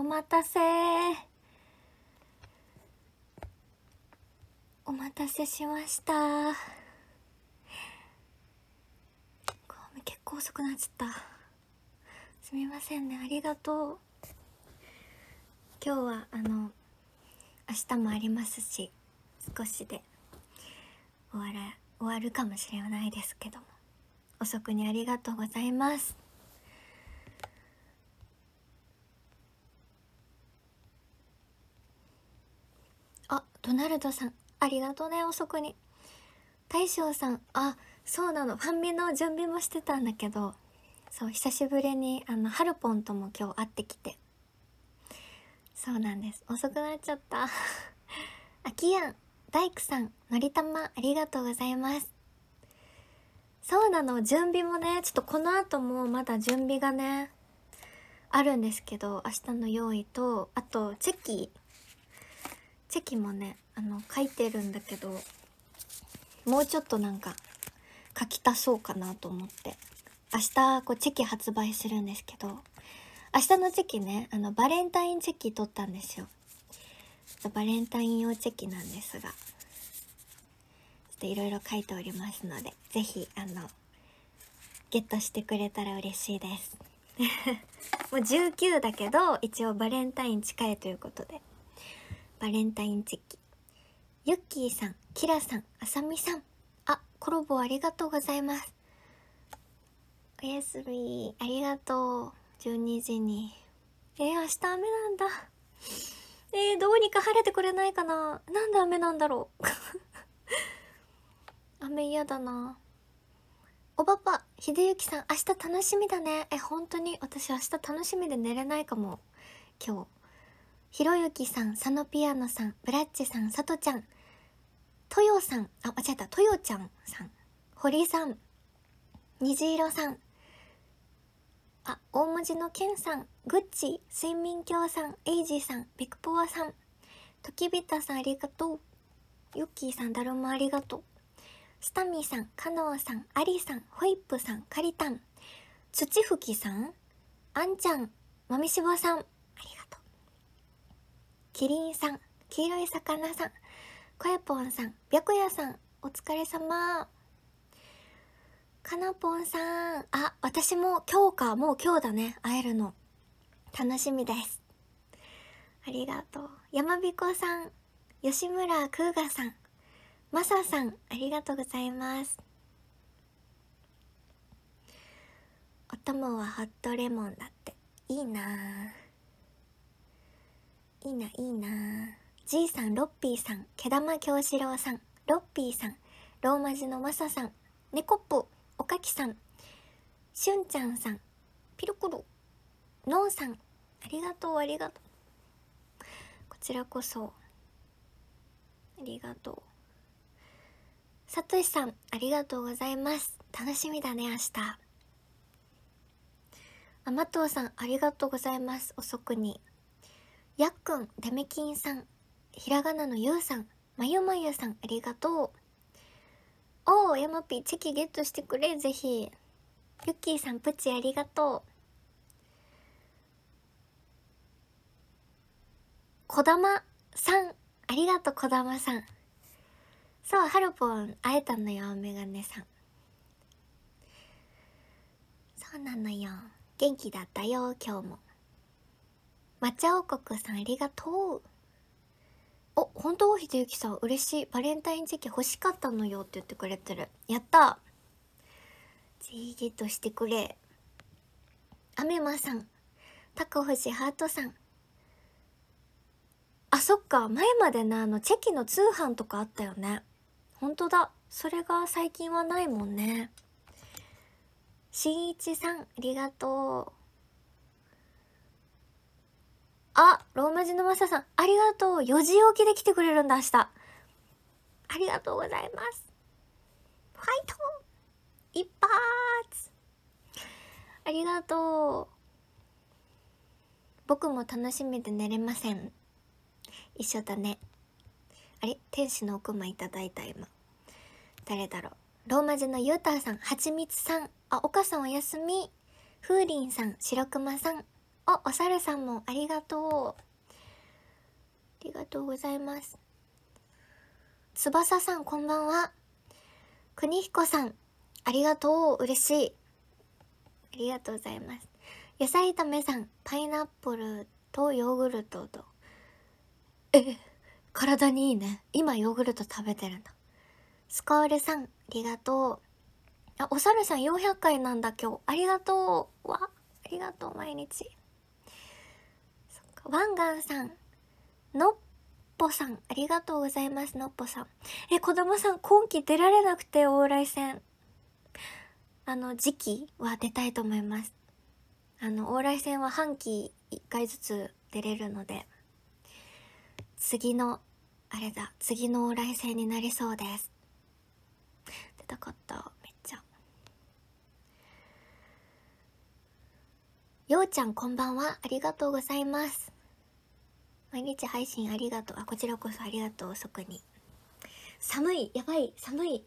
お待たせお待たせしました結構遅くなっちゃったすみませんねありがとう今日はあの明日もありますし少しで終わら終わるかもしれないですけども遅くにありがとうございますドナルドさんありがとうね遅くに大将さんあそうなのファンミの準備もしてたんだけどそう久しぶりにあのハルポンとも今日会ってきてそうなんです遅くなっちゃったあきやん大工さんのりたまありがとうございますそうなの準備もねちょっとこの後もまだ準備がねあるんですけど明日の用意とあとチェキチェキもねあの書いてるんだけどもうちょっとなんか書き足そうかなと思って明日こうチェキ発売するんですけど明日のチェキねあのバレンタインチェキ取ったんですよバレンタイン用チェキなんですがちょっといろいろ書いておりますので是非あのゲットしてくれたら嬉しいです もう19だけど一応バレンタイン近いということでバレンタインチェキユッキーさんキラさんあさみさんあコロボありがとうございますおやすみありがとう12時にえー、明日雨なんだえー、どうにか晴れてくれないかななんで雨なんだろう 雨嫌だなおばぱ秀幸さん明日楽しみだねえ本当に私明日楽しみで寝れないかも今日ひろゆきさん、佐野ピアノさん、ブラッチさん、さとちゃん、とよさん、あ、間違った、とよちゃんさん、堀さん、虹色さん、あ、大文字のけんさん、ぐっち、睡眠教さん、エイジさん、ビクポワさん、ときびたさんありがとう、ユッキーさん、だるまありがとう、スタミさん、かのうさん、ありさん、ホイップさん、たん。つち土吹さん、あんちゃん、まみしぼさん、キリンさん黄色い魚さんこやぽんさん白夜さんお疲れ様かなぽんさんあ私も今日かもう今日だね会えるの楽しみですありがとうやまびこさん吉村空河さんまささんありがとうございますお供はホットレモンだっていいなぁいいないいなじいさんロッピーさん毛玉京志郎さんロッピーさんローマ字のマサさん猫っぽおかきさんしゅんちゃんさんピロコロのんさんありがとうありがとうこちらこそありがとうさとしさんありがとうございます楽しみだね明日あまとうさんありがとうございます遅くにやっくん、デメキンさん、ひらがなのゆうさん、まゆまゆさん、ありがとう。おお、やまぴ、チェキゲットしてくれ、ぜひ。ゆっきーさん、プチ、ありがとう。こだまさん、ありがとう、こだまさん。そう、ハルポン、会えたのよ、メガネさん。そうなのよ。元気だったよ、今日も。抹茶王国さんありがとうお本当ひでゆきさん嬉しいバレンタイン時期欲しかったのよって言ってくれてるやったじーゲットしてくれアメマさんタコフジハートさんあそっか前までなあのチェキの通販とかあったよねほんとだそれが最近はないもんねしんいちさんありがとうあ、ローマ字のマサさん、ありがとう。4時起きで来てくれるんだ、明日。ありがとうございます。ファイト一発ありがとう。僕も楽しみで寝れません。一緒だね。あれ天使の奥間いただいた、今。誰だろう。ローマ字のゆうたさん、はちみつさん。あ、お母さんおやすみ。風鈴さん、白熊さん。あお猿さんもありがとうありがとうございます翼さんこんばんは邦彦さんありがとう嬉しいありがとうございます野菜炒めさんパイナップルとヨーグルトとえ体にいいね今ヨーグルト食べてるんだスカールさんありがとうあお猿さん400回なんだ今日ありがとうわありがとう毎日ワンガンさんのっぽさんありがとうございますのっぽさんえ子供さん今季出られなくて往来戦あの時期は出たいと思いますあの往来戦は半期1回ずつ出れるので次のあれだ次の往来戦になりそうです出たかったようちゃんこんばんは。ありがとうございます。毎日配信ありがとう。あ、こちらこそありがとう。遅くに。寒い。やばい。寒い。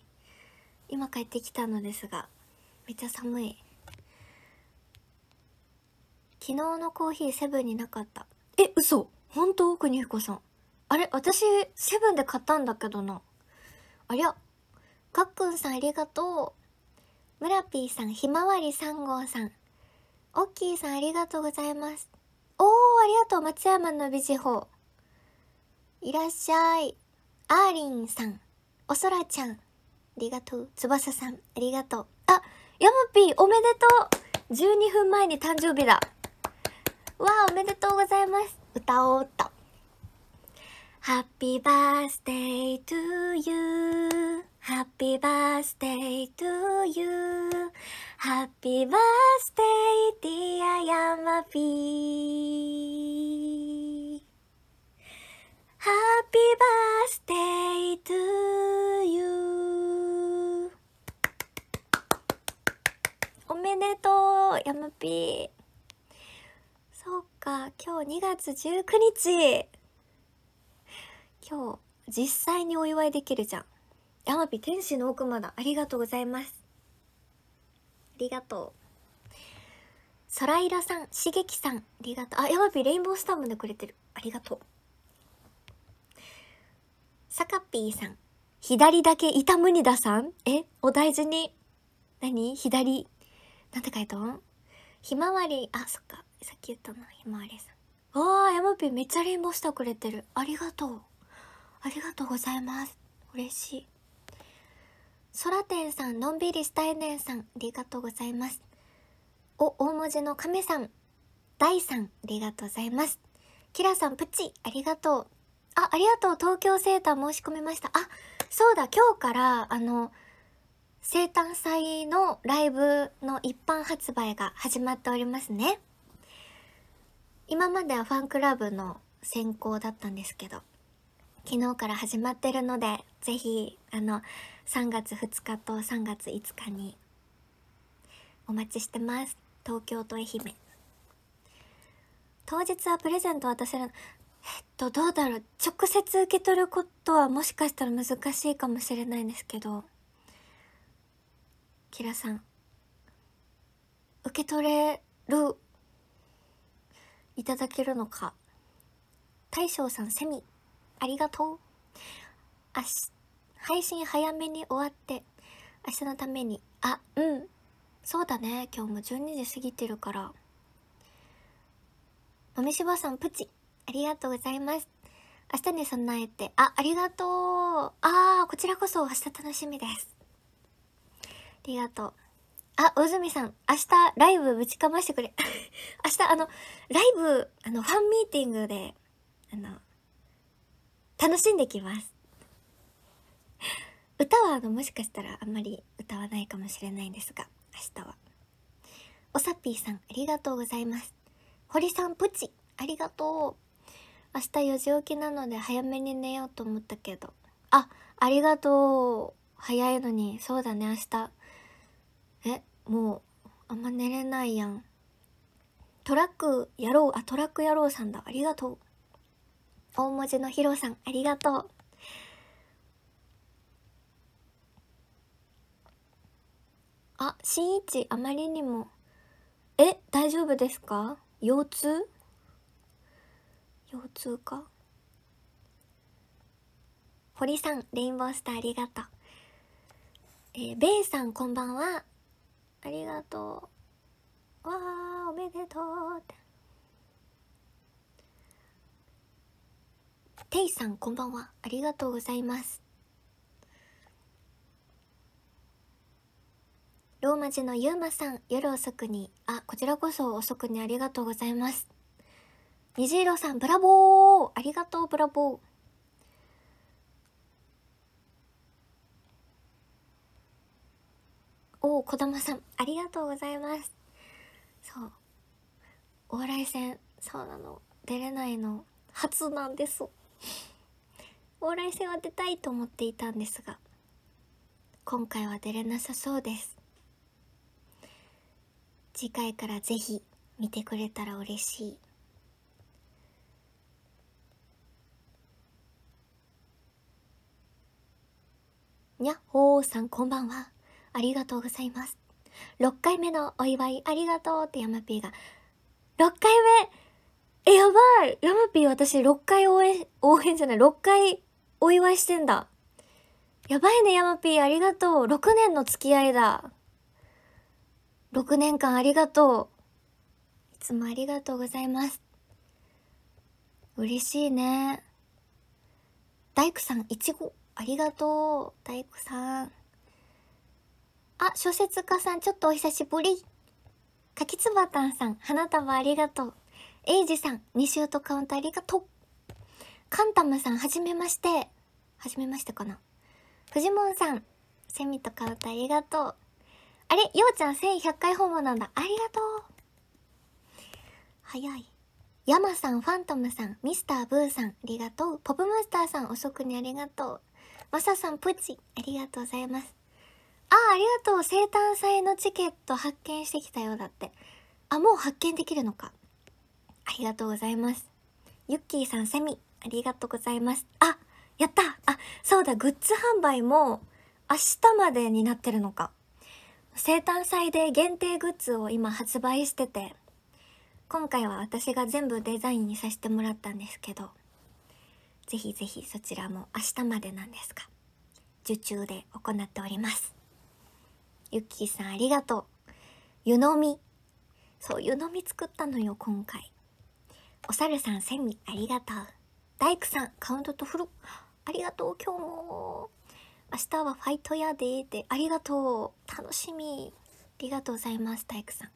今帰ってきたのですが、めっちゃ寒い。昨日のコーヒーセブンになかった。え、嘘本当国彦さん。あれ私、セブンで買ったんだけどな。ありゃ。かっくんさんありがとう。むらぴーさん、ひまわり3号さん。オッキーさんありがとうございます。おお、ありがとう、松山の美地方。いらっしゃい。アーリンさん、おそらちゃん、ありがとう。翼さん、ありがとう。あ、ヤマピー、おめでとう !12 分前に誕生日だ。わあ、おめでとうございます。歌おうっと。Happy birthday to you Happy birthday to you Happy birthday dear Yamapi Happy birthday to you おめでとうヤマピーそっか今日2月19日今日実際にお祝いできるじゃんアマピ天使の奥までありがとうございますありがとう空色さんしげきさんありがとうあヤマピレインボースタンまでくれてるありがとうさかぴーさん左だけいたむにださんえお大事に何左なんて書いたんひまわりあそっかさっき言ったのひまわりさんわあ、ヤマピめっちゃレインボースターくれてる。ありがとう。ありがとうございます。嬉しい。そらてんさん、のんびりしたいねんさん、ありがとうございます。お、大文字の亀さん、大さん、ありがとうございます。キラさん、プチ、ありがとう。あ、ありがとう、東京セーター申し込みました。あ、そうだ、今日から、あの、生誕祭のライブの一般発売が始まっておりますね。今まではファンクラブの選考だったんですけど、昨日から始まってるので、ぜひ、あの、3月2日と3月5日にお待ちしてます東京と愛媛当日はプレゼント渡せるえっとどうだろう直接受け取ることはもしかしたら難しいかもしれないんですけどキラさん受け取れるいただけるのか大将さんセミありがとう明日配信早めに終わって明日のためにあうんそうだね今日も12時過ぎてるから豆柴さんプチありがとうございます明日に備えてあありがとうあこちらこそ明日楽しみですありがとうあ大泉さん明日ライブぶちかましてくれ 明日あのライブあのファンミーティングであの楽しんできます歌はあのもしかしたらあんまり歌わないかもしれないんですが明日はおさっぴーさんありがとうございます堀さんプチありがとう明日4時起きなので早めに寝ようと思ったけどあありがとう早いのにそうだね明日えもうあんま寝れないやんトラックやろうあトラックやろうさんだありがとう大文字のヒロさんありがとうあ、新一、あまりにも。え、大丈夫ですか腰痛腰痛か堀さん、レインボースターありがとう。えー、ベさん、こんばんは。ありがとう。わー、おめでとうって。テイさん、こんばんは。ありがとうございます。ローマ字のゆうまさん、夜遅くに、あ、こちらこそ遅くにありがとうございます。虹色さん、ブラボーありがとう、ブラボーおこだまさん、ありがとうございます。そう。お笑い戦、そうなの。出れないの。初なんです。お笑い戦は出たいと思っていたんですが、今回は出れなさそうです。次回からぜひ見てくれたら嬉しいにゃほーさんこんばんはありがとうございます6回目のお祝いありがとうって山ーが6回目えやばい山ー私6回応援応援じゃない6回お祝いしてんだやばいね山ー、ありがとう6年の付き合いだ6年間ありがとういつもありがとうございます嬉しいね大工さんいちごありがとう大工さんあ小説家さんちょっとお久しぶりかきつばたんさん花束ありがとうえいじさん2週とカウントありがとうカンタムさんはじめましてはじめましてかなフジモンさんセミとカウントありがとうあれようちゃん1100回訪問なんだ。ありがとう。早い。ヤマさん、ファントムさん、ミスターブーさん、ありがとう。ポップマスターさん、遅くにありがとう。マサさん、プチ、ありがとうございます。あ、ありがとう。生誕祭のチケット発見してきたようだって。あ、もう発見できるのか。ありがとうございます。ユッキーさん、セミ、ありがとうございます。あ、やったあ、そうだ、グッズ販売も明日までになってるのか。生誕祭で限定グッズを今発売してて今回は私が全部デザインにさせてもらったんですけどぜひぜひそちらも明日までなんですが受注で行っておりますゆっきーさんありがとう湯飲みそう湯飲み作ったのよ今回お猿さん千里ありがとう大工さんカウントとフルありがとう今日も明日はファイトやでーってありがとう楽しみありがとうございます体育さん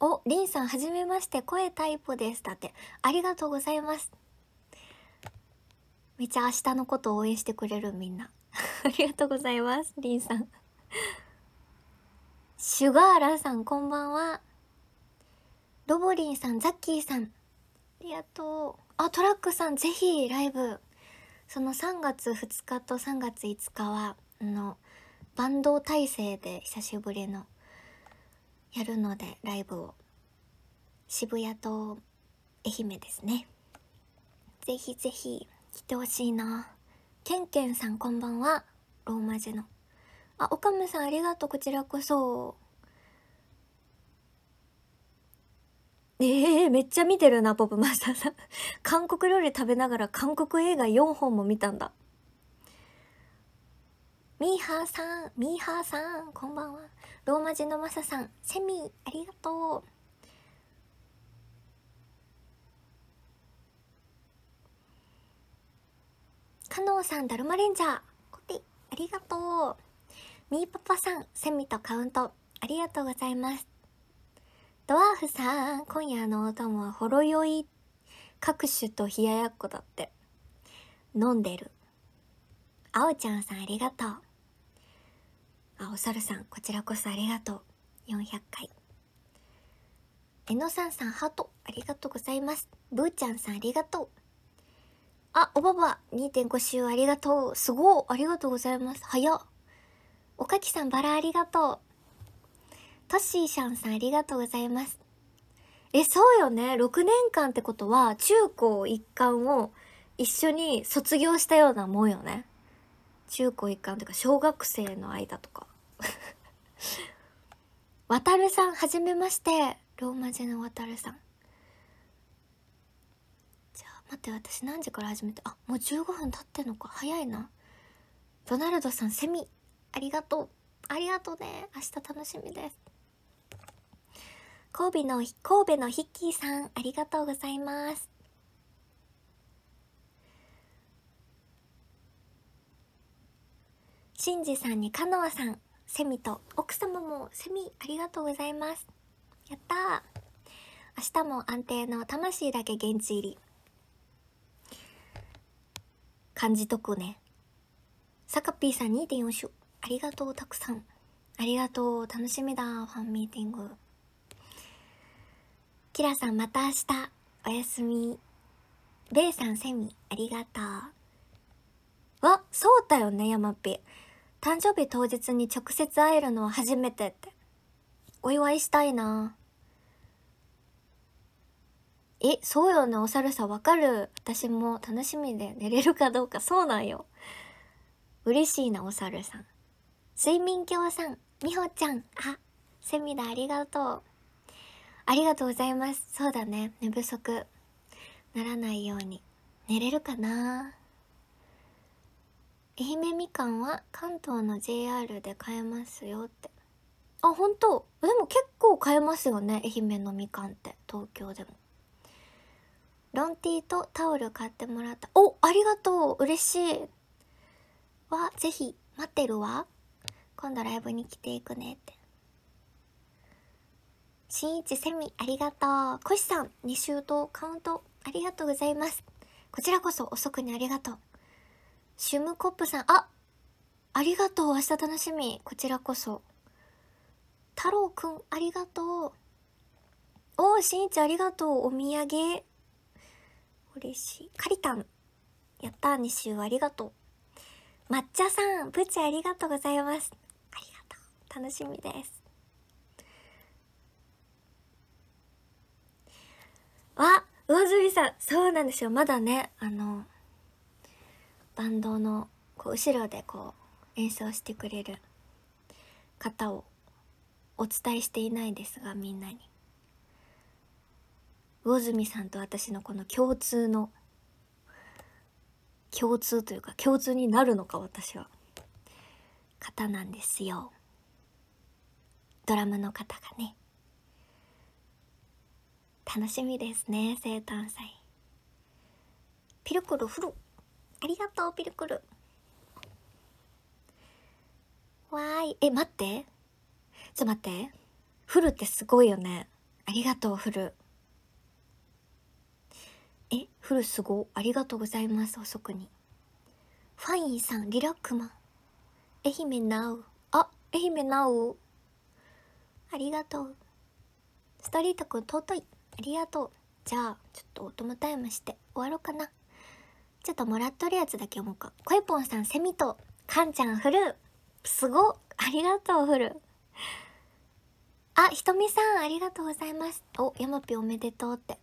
おりんさんはじめまして声タイプですだってありがとうございますめちゃ明日のこと応援してくれるみんな ありがとうございますりんさんシュガーラさんこんばんはロボリンさんザッキーさんありがとうあトラックさんぜひライブその3月2日と3月5日はあのバンド体制で久しぶりのやるのでライブを渋谷と愛媛ですねぜひぜひ来てほしいなけんけんさんこんばんはローマ字のあおかむさんありがとうこちらこそえー、めっちゃ見てるなポップマスターさん 韓国料理食べながら韓国映画4本も見たんだミーハーさんミーハーさんこんばんはローマ字のマサさんセミありがとうカノンさんだるまレンジャーコテありがとうみーパパさんセミとカウントありがとうございますドワーフさん、今夜のお供はほろ酔い、各種と冷ややっこだって。飲んでる。あおちゃんさんありがとう。あ、おさるさん、こちらこそありがとう。400回。えのさんさん、ハート、ありがとうございます。ぶーちゃんさん、ありがとう。あ、おばば、2.5周ありがとう。すごい、ありがとうございます。早っ。おかきさん、バラありがとう。トッシーシンさんありがとうございます。え、そうよね。6年間ってことは、中高一貫を一緒に卒業したようなもんよね。中高一貫というか、小学生の間とか。わたるさん、はじめまして。ローマ字のわたるさん。じゃあ、待って、私何時から始めて、あ、もう15分経ってんのか。早いな。ドナルドさん、セミ。ありがとう。ありがとうね。明日楽しみです。神戸の神戸のヒッキーさんありがとうございますシンジさんにカノアさんセミと奥様もセミありがとうございますやった明日も安定の魂だけ現地入り感じとくねサカピーさん2.4種ありがとうたくさんありがとう楽しみだファンミーティングキラさんまた明日、おやすみ。レイさんセミ、ありがとう。わ、そうだよね、ヤマピ。誕生日当日に直接会えるのは初めてって。お祝いしたいな。え、そうよね、お猿さんわかる。私も楽しみで寝れるかどうか、そうなんよ。嬉しいな、お猿さん。睡眠鏡さん、みほちゃん、あ、セミだ、ありがとう。ありがとうございます。そうだね。寝不足ならないように。寝れるかな愛媛みかんは関東の JR で買えますよって。あ、本当でも結構買えますよね。愛媛のみかんって。東京でも。ロンティーとタオル買ってもらった。お、ありがとう嬉しいわ、ぜひ、待ってるわ。今度ライブに来ていくねって。しんいちセミありがとうコシさん2週とカウントありがとうございますこちらこそ遅くにありがとうシュムコップさんあありがとう明日楽しみこちらこそ太郎くんありがとうおおしんいちありがとうお土産嬉しいカリタンやった2週ありがとう抹茶さん、ブチありがとうございます。ありがとう。楽しみです。あ上澄さんそうなんですよまだねあのバンドのこう後ろでこう演奏してくれる方をお伝えしていないですがみんなに魚住さんと私のこの共通の共通というか共通になるのか私は方なんですよドラムの方がね楽しみですね生誕祭ピルクルフルありがとうピルクルわーいえ待ってちょ待ってフルってすごいよねありがとうフルえフルすごありがとうございます遅くにファインさんリラックマ愛媛なうあ愛媛なうありがとうストリートくん尊いありがとうじゃあちょっとオトムタイムして終わろうかなちょっともらっとるやつだけ思もうかこいぽんさんセミとかんちゃんフルすごありがとうフルあひとみさんありがとうございますおヤマぴおめでとうって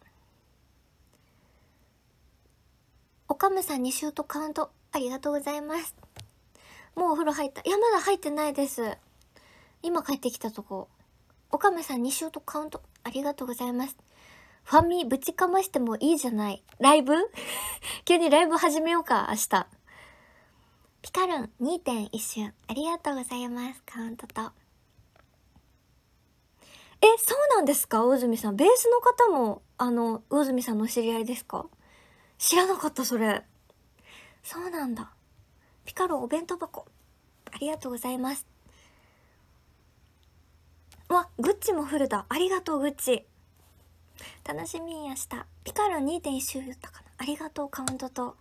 おかむさん2週とカウントありがとうございますもうお風呂入ったいやまだ入ってないです今帰ってきたとこおかむさん2週とカウントありがとうございますファミぶちかましてもいいじゃない。ライブ 急にライブ始めようか、明日。ピカルン2.1瞬。ありがとうございます。カウントと。え、そうなんですか魚住さん。ベースの方も、あの、魚住さんのお知り合いですか知らなかった、それ。そうなんだ。ピカロンお弁当箱。ありがとうございます。わ、グッチもフルだ。ありがとう、グッチ。楽しみやしたピカル2.1周言ったかなありがとうカウントと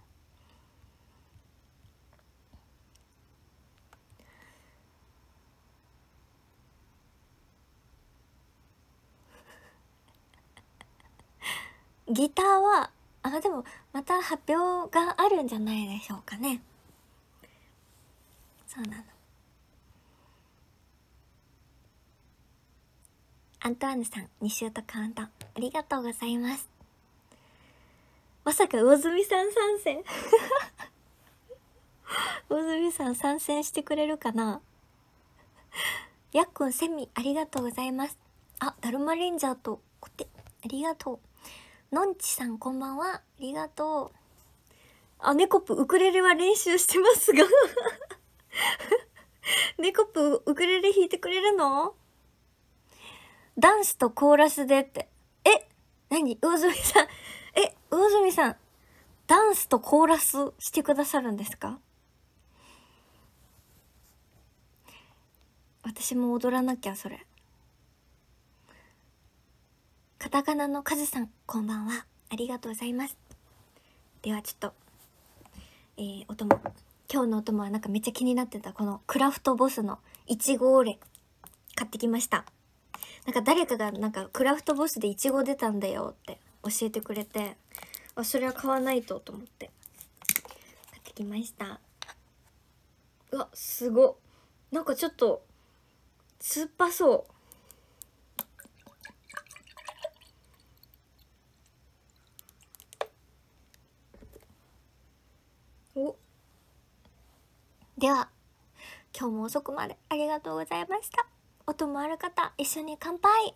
ギターはあでもまた発表があるんじゃないでしょうかねそうなのアントワーヌさん2週とカウントありがとうございますまさか魚住さん参戦 魚住さん参戦してくれるかなやっくんセミありがとうございますあだるまレンジャーとこてありがとうのんちさんこんばんはありがとうあ、ネコプ、ウクレレは練習してますがネコプ、ウクレレ弾いてくれるのダンスとコーラスでって。何魚住さんえ、魚住さん、ダンスとコーラスしてくださるんですか私も踊らなきゃ、それ。カタカナのカズさん、こんばんは。ありがとうございます。では、ちょっと、えー、お供。今日のお供はなんかめっちゃ気になってた、このクラフトボスのいちごオレ、買ってきました。なんか誰かがなんかクラフトボスでイチゴ出たんだよって教えてくれてあそれは買わないとと思って買ってきましたうわすごなんかちょっと酸っぱそうおでは今日も遅くまでありがとうございました音もある方一緒に乾杯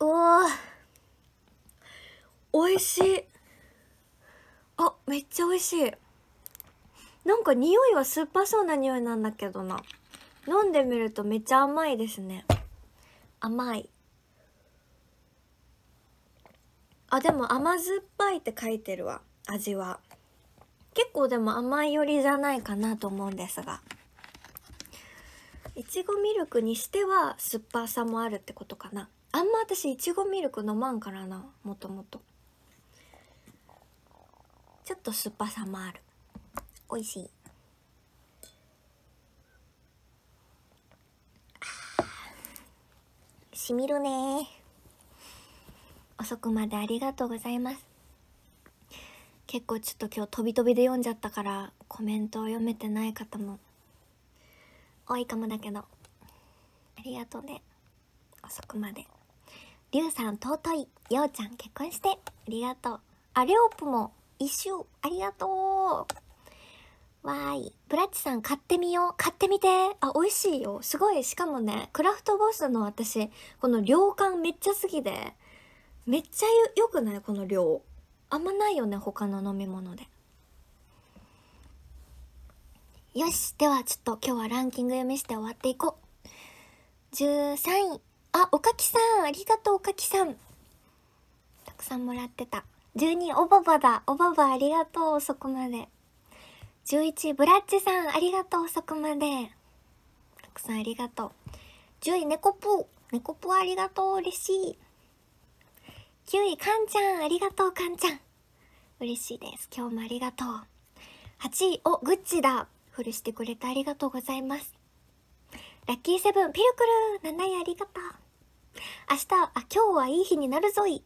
おおいしいあめっちゃ美味しいなんか匂いは酸っぱそうな匂いなんだけどな飲んでみるとめっちゃ甘いですね甘いあでも甘酸っぱいって書いてるわ味は結構でも甘い寄りじゃないかなと思うんですがいちごミルクにしては酸っぱさもあるってことかなあんま私いちごミルク飲まんからなもともとちょっと酸っぱさもある美味しいしみるね遅くまでありがとうございます結構ちょっと今日飛び飛びで読んじゃったからコメントを読めてない方も多いかもだけどありがとうね遅くまでりゅうさん尊いようちゃん結婚してありがとうありょうぷも一周ありがとうわーい。ブラッチさん買ってみよう。買ってみて。あ、美味しいよ。すごい。しかもね、クラフトボスの私、この量感めっちゃ好きで、めっちゃ良くないこの量。あんまないよね、他の飲み物で。よし。では、ちょっと今日はランキング読みして終わっていこう。13位。あ、おかきさん。ありがとう、おかきさん。たくさんもらってた。12位、おばばだ。おばばありがとう。そこまで。11位、ブラッチさん、ありがとう、遅くまで。たくさんありがとう。10位、猫ぷー。猫ぷーありがとう、嬉しい。9位、かんちゃん、ありがとう、かんちゃん。嬉しいです。今日もありがとう。8位、お、グッチだ。フルしてくれてありがとうございます。ラッキーセブン、ピルクルー。7位、ありがとう。明日、あ、今日はいい日になるぞい。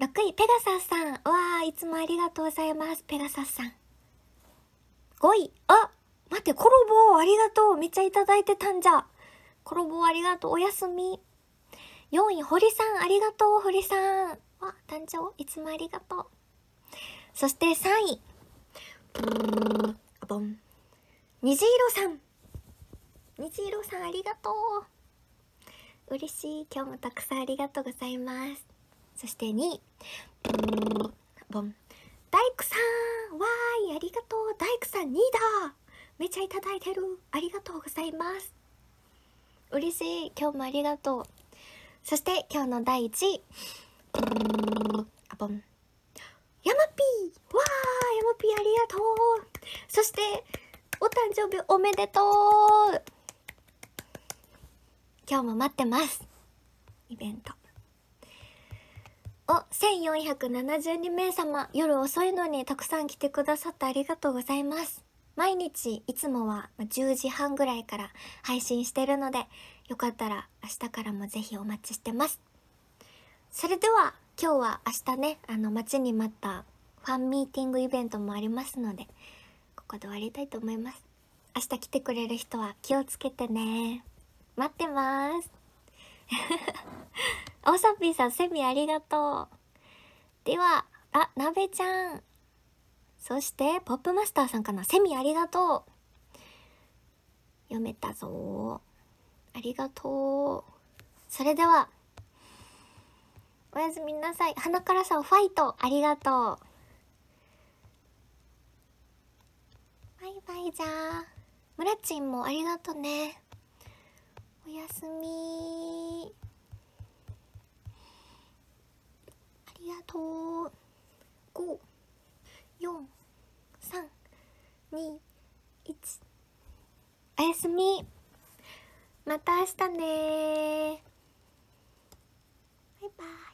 6位、ペガサスさん。わー、いつもありがとうございます。ペガサスさん。5位。あ待って、コロボありがとうめっちゃいただいてたんじゃ。コロボありがとうおやすみ。4位、堀さんありがとう堀さん。わ、誕生いつもありがとう。そして3位。ぼん。虹色さん。虹色さんありがとう。嬉しい。今日もたくさんありがとうございます。そして2位。大工さんわーいありがとう大工さん2だめちゃいただいてるありがとうございます嬉しい今日もありがとうそして今日の第1位あぼんヤマピーわーヤマピーありがとうそしてお誕生日おめでとう今日も待ってますイベントお1472名様夜遅いのにたくさん来てくださってありがとうございます毎日いつもは10時半ぐらいから配信してるのでよかったら明日からもぜひお待ちしてますそれでは今日は明日ねあの待ちに待ったファンミーティングイベントもありますのでここで終わりたいと思います明日来てくれる人は気をつけてね待ってます おさぴーさん、セミありがとう。では、あ、なべちゃん。そして、ポップマスターさんかな。セミありがとう。読めたぞ。ありがとう。それでは、おやすみなさい。鼻からさん、ファイト。ありがとう。バイバイじゃあむらちんもありがとね。おやすみありがとう5 4 3 2 1おやすみまた明日ねバイバイ